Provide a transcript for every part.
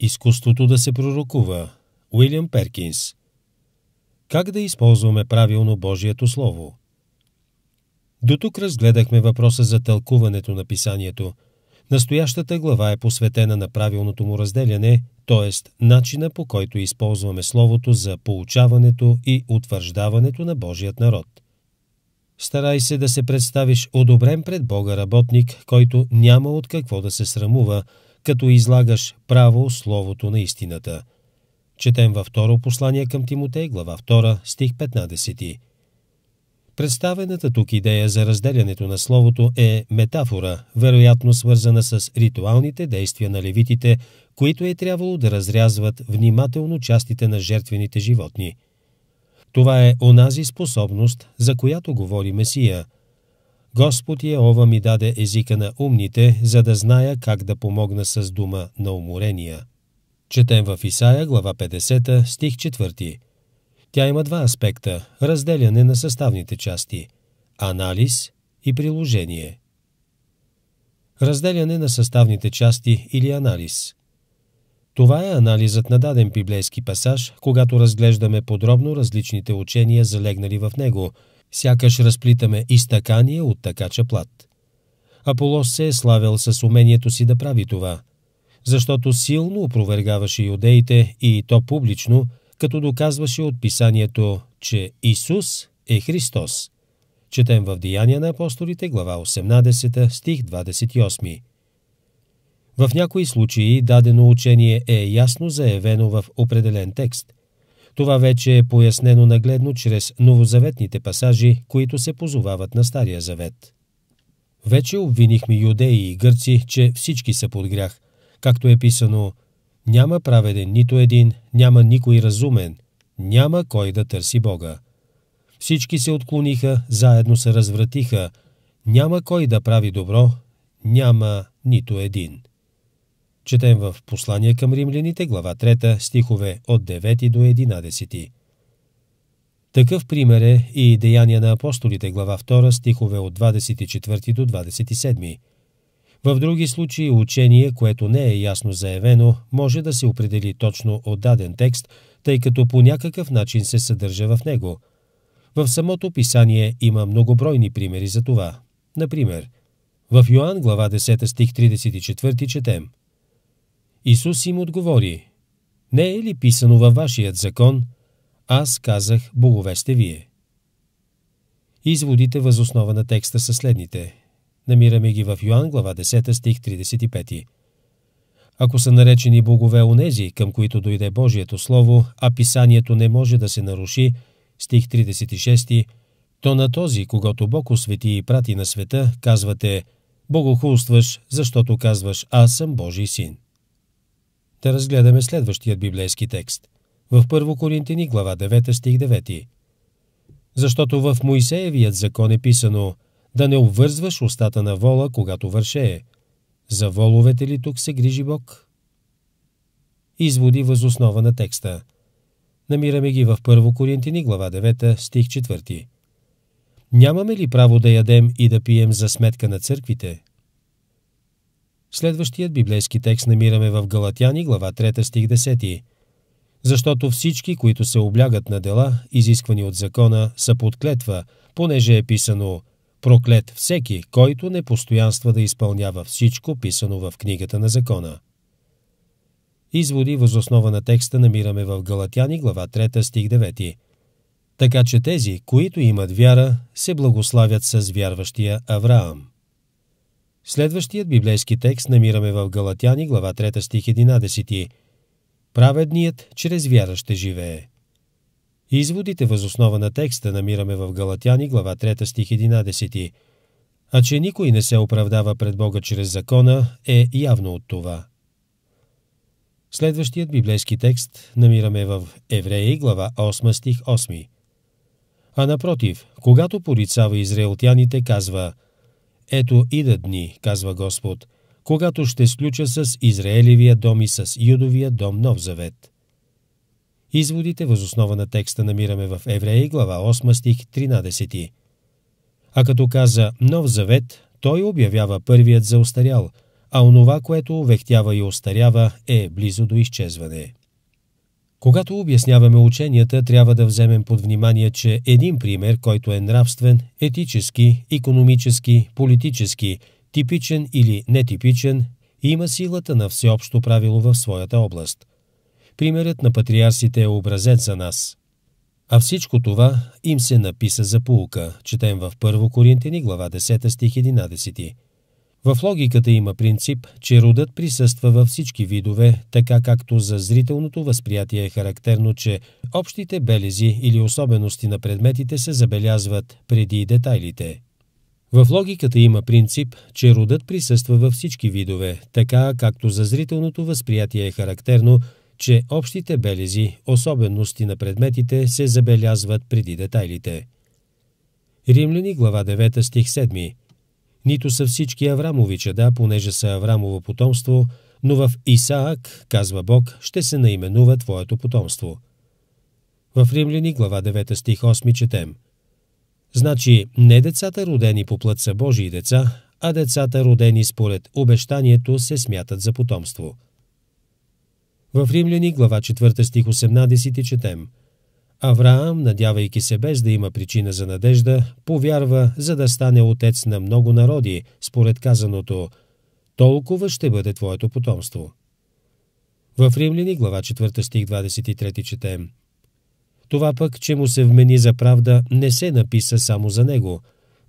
Изкуството да се пророкува. Уилям Перкинс. Как да използваме правилно Божието Слово? До тук разгледахме въпроса за тълкуването на писанието. Настоящата глава е посветена на правилното му разделяне, т.е. начина по който използваме Словото за получаването и утвърждаването на Божият народ. Старай се да се представиш одобрен пред Бога работник, който няма от какво да се срамува – като излагаш право словото на истината. Четем във второ послание към Тимотей, глава 2, стих 15. Представената тук идея за разделянето на словото е метафора, вероятно свързана с ритуалните действия на левитите, които е трябвало да разрязват внимателно частите на жертвените животни. Това е онази способност, за която говори Месия – Господ Йеова ми даде езика на умните, за да зная как да помогна с дума на уморения. Четем в Исаия, глава 50, стих 4. Тя има два аспекта – разделяне на съставните части, анализ и приложение. Разделяне на съставните части или анализ. Това е анализът на даден библейски пасаж, когато разглеждаме подробно различните учения, залегнали в него – Сякаш разплитаме изтъкание от такача плат. Аполос се е славял с умението си да прави това, защото силно опровергаваше юдеите и то публично, като доказваше от писанието, че Исус е Христос. Четем в Деяния на апостолите, глава 18, стих 28. В някои случаи дадено учение е ясно заявено в определен текст, това вече е пояснено нагледно чрез новозаветните пасажи, които се позовават на Стария завет. Вече обвинихме юдеи и гърци, че всички са под грях. Както е писано, няма праведен нито един, няма никой разумен, няма кой да търси Бога. Всички се отклониха, заедно се развратиха, няма кой да прави добро, няма нито един. Четем в Послание към римляните, глава 3, стихове от 9 до 11. Такъв пример е и Деяния на апостолите, глава 2, стихове от 24 до 27. В други случаи учение, което не е ясно заявено, може да се определи точно от даден текст, тъй като по някакъв начин се съдържа в него. В самото писание има многобройни примери за това. Например, в Йоанн глава 10 стих 34 четем – Исус им отговори, не е ли писано във вашият закон, аз казах, богове сте вие. Изводите възоснова на текста са следните. Намираме ги в Йоан, глава 10, стих 35. Ако са наречени богове онези, към които дойде Божието Слово, а писанието не може да се наруши, стих 36, то на този, когато Бог освети и прати на света, казвате «Богохулстваш, защото казваш, аз съм Божий син» да разгледаме следващият библейски текст. В 1 Коринтини, глава 9, стих 9. Защото в Моисеевият закон е писано да не обвързваш устата на вола, когато вършее. За воловете ли тук се грижи Бог? Изводи възоснова на текста. Намираме ги в 1 Коринтини, глава 9, стих 4. Нямаме ли право да ядем и да пием за сметка на църквите? Следващият библейски текст намираме в Галатяни, глава 3, стих 10. Защото всички, които се облягат на дела, изисквани от закона, са под клетва, понеже е писано «Проклет всеки, който не постоянства да изпълнява всичко, писано в книгата на закона». Изводи възоснова на текста намираме в Галатяни, глава 3, стих 9. Така че тези, които имат вяра, се благославят с вярващия Авраам. Следващият библейски текст намираме в Галатяни, глава 3 стих 11. Праведният чрез вяра ще живее. Изводите възоснова на текста намираме в Галатяни, глава 3 стих 11. А че никой не се оправдава пред Бога чрез закона, е явно от това. Следващият библейски текст намираме в Евреи, глава 8 стих 8. А напротив, когато порицава израелтяните, казва – ето да дни, казва Господ, когато ще сключа с Израелевия дом и с Юдовия дом нов завет. Изводите възоснова на текста намираме в Евреи, глава 8, стих 13. А като каза нов завет, той обявява първият за устарял, а онова, което увехтява и остарява, е близо до изчезване. Когато обясняваме ученията, трябва да вземем под внимание, че един пример, който е нравствен, етически, економически, политически, типичен или нетипичен, има силата на всеобщо правило в своята област. Примерът на патриарсите е образец за нас. А всичко това им се написа за полука, четем в 1 Коринтини глава 10 стих 11. В логиката има принцип, че родът присъства във всички видове, така както за зрителното възприятие е характерно, че общите белези или особености на предметите се забелязват преди детайлите. В логиката има принцип, че родът присъства във всички видове, така както за зрителното възприятие е характерно, че общите белези, особености на предметите се забелязват преди детайлите. Римляни глава 9 стих 7 нито са всички Аврамови чеда, понеже са Аврамово потомство, но в Исаак, казва Бог, ще се наименува твоето потомство. В Римляни, глава 9, стих 8, четем. Значи, не децата родени по плът са Божии деца, а децата родени според обещанието се смятат за потомство. В Римляни, глава 4, стих 18, четем – Авраам, надявайки се без да има причина за надежда, повярва, за да стане отец на много народи, според казаното «Толкова ще бъде твоето потомство». В Римляни, глава 4, стих 23 четем Това пък, че му се вмени за правда, не се написа само за него.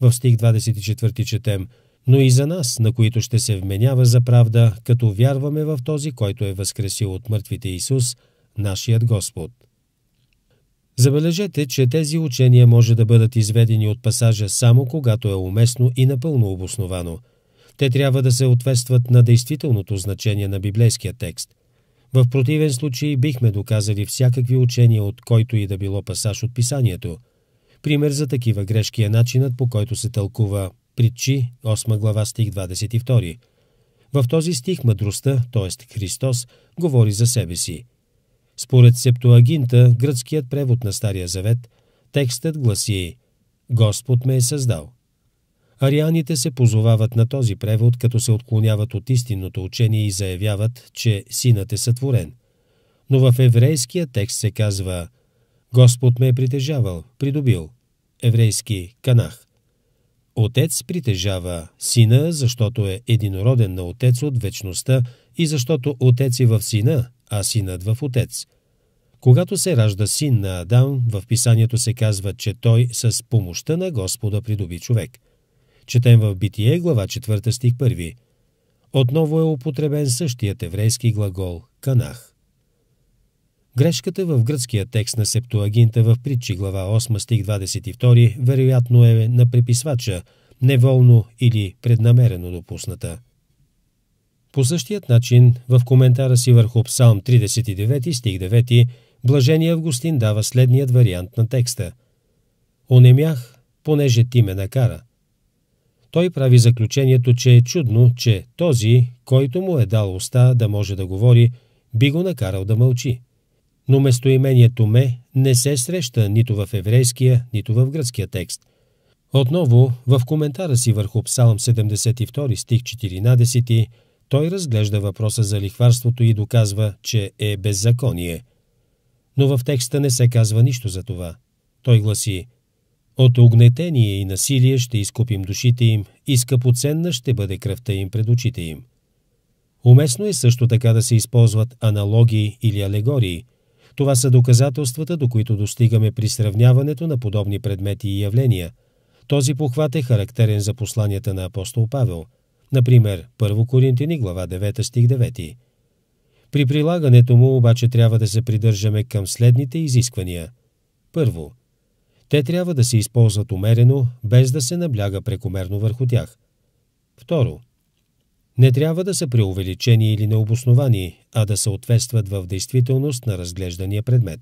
В стих 24 четем но и за нас, на които ще се вменява за правда, като вярваме в този, който е възкресил от мъртвите Исус, нашият Господ. Забележете, че тези учения може да бъдат изведени от пасажа само когато е уместно и напълно обосновано. Те трябва да се ответстват на действителното значение на библейския текст. В противен случай бихме доказали всякакви учения от който и да било пасаж от писанието. Пример за такива грешки е начинът по който се тълкува Притчи, 8 глава, стих 22. В този стих мъдростта, т.е. Христос, говори за себе си – според Септуагинта, гръцкият превод на Стария завет, текстът гласи «Господ ме е създал». Арианите се позовават на този превод, като се отклоняват от истинното учение и заявяват, че синът е сътворен. Но в еврейския текст се казва «Господ ме е притежавал, придобил» еврейски Канах. Отец притежава сина, защото е единороден на отец от вечността и защото отец и е в сина а синът в отец. Когато се ражда син на Адам, в писанието се казва, че той с помощта на Господа придоби човек. Четем в Битие, глава 4, стих 1. Отново е употребен същият еврейски глагол «канах». Грешката в гръцкия текст на Септуагинта в притчи глава 8 стих 22 вероятно е на преписвача, неволно или преднамерено допусната – по същият начин, в коментара си върху Псалм 39 стих 9, блажение Августин дава следният вариант на текста. «Онемях, понеже ти ме накара». Той прави заключението, че е чудно, че този, който му е дал уста да може да говори, би го накарал да мълчи. Но местоимението «ме» не се среща нито в еврейския, нито в гръцкия текст. Отново, в коментара си върху Псалм 72 стих 14, той разглежда въпроса за лихварството и доказва, че е беззаконие. Но в текста не се казва нищо за това. Той гласи «От огнетение и насилие ще изкупим душите им и скъпоценна ще бъде кръвта им пред очите им». Уместно е също така да се използват аналогии или алегории. Това са доказателствата, до които достигаме при сравняването на подобни предмети и явления. Този похват е характерен за посланията на апостол Павел – Например, 1 Коринтини, глава 9, стих 9. При прилагането му обаче трябва да се придържаме към следните изисквания. Първо, те трябва да се използват умерено, без да се набляга прекомерно върху тях. Второ, не трябва да са преувеличени или необосновани, а да съответстват в действителност на разглеждания предмет.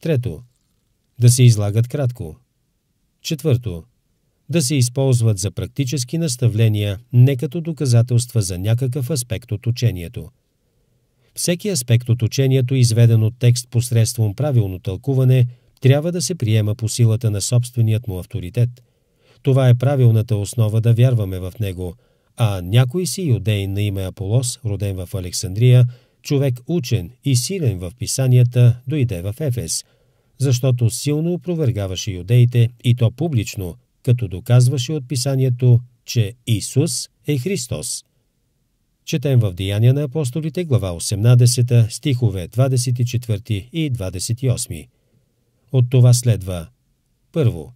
Трето, да се излагат кратко. Четвърто, да се използват за практически наставления, не като доказателства за някакъв аспект от учението. Всеки аспект от учението, изведен от текст посредством правилно тълкуване, трябва да се приема по силата на собственият му авторитет. Това е правилната основа да вярваме в него, а някой си юдей на име Аполос, роден в Александрия, човек учен и силен в писанията, дойде в Ефес – защото силно опровергаваше юдеите и то публично, като доказваше от писанието, че Исус е Христос. Четем в Деяния на апостолите, глава 18, стихове 24 и 28. От това следва Първо,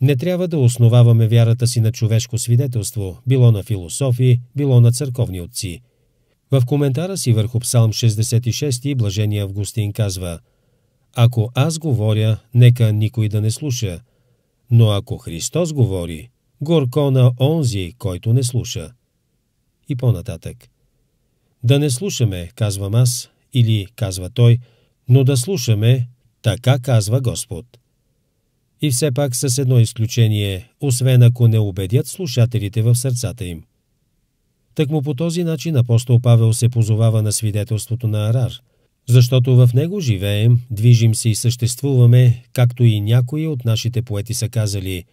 не трябва да основаваме вярата си на човешко свидетелство, било на философи, било на църковни отци. В коментара си върху Псалм 66 Блажения Августин казва – ако аз говоря, нека никой да не слуша, но ако Христос говори, горко на онзи, който не слуша. И по-нататък. Да не слушаме, казвам аз, или казва той, но да слушаме, така казва Господ. И все пак с едно изключение, освен ако не убедят слушателите в сърцата им. му по този начин апостол Павел се позовава на свидетелството на Арар – защото в него живеем, движим се и съществуваме, както и някои от нашите поети са казали,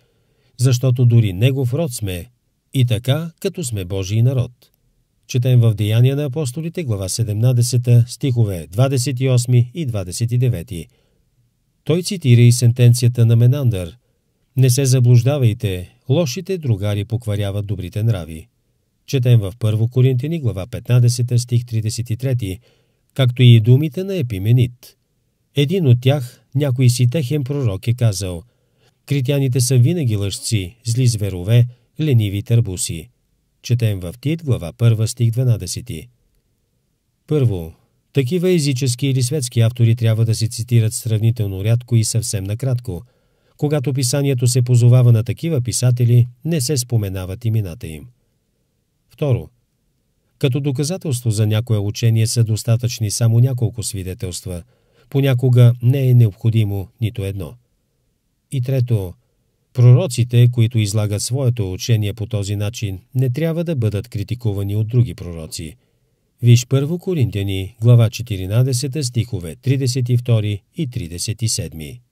защото дори негов род сме, и така, като сме Божий народ. Четем в Деяния на апостолите, глава 17, стихове 28 и 29. Той цитира и сентенцията на Менандър. Не се заблуждавайте, лошите другари покваряват добрите нрави. Четем в 1 Коринтини, глава 15, стих 33 както и думите на Епименит. Един от тях, някой си техен пророк е казал «Критяните са винаги лъжци, зли зверове, лениви търбуси». Четем в Тит, глава 1, стих 12. Първо, такива езически или светски автори трябва да се цитират сравнително рядко и съвсем накратко. Когато писанието се позовава на такива писатели, не се споменават имената им. Второ, като доказателство за някое учение са достатъчни само няколко свидетелства. Понякога не е необходимо нито едно. И трето, пророците, които излагат своето учение по този начин, не трябва да бъдат критикувани от други пророци. Виж първо Коринтяни, глава 14, стихове 32 и 37.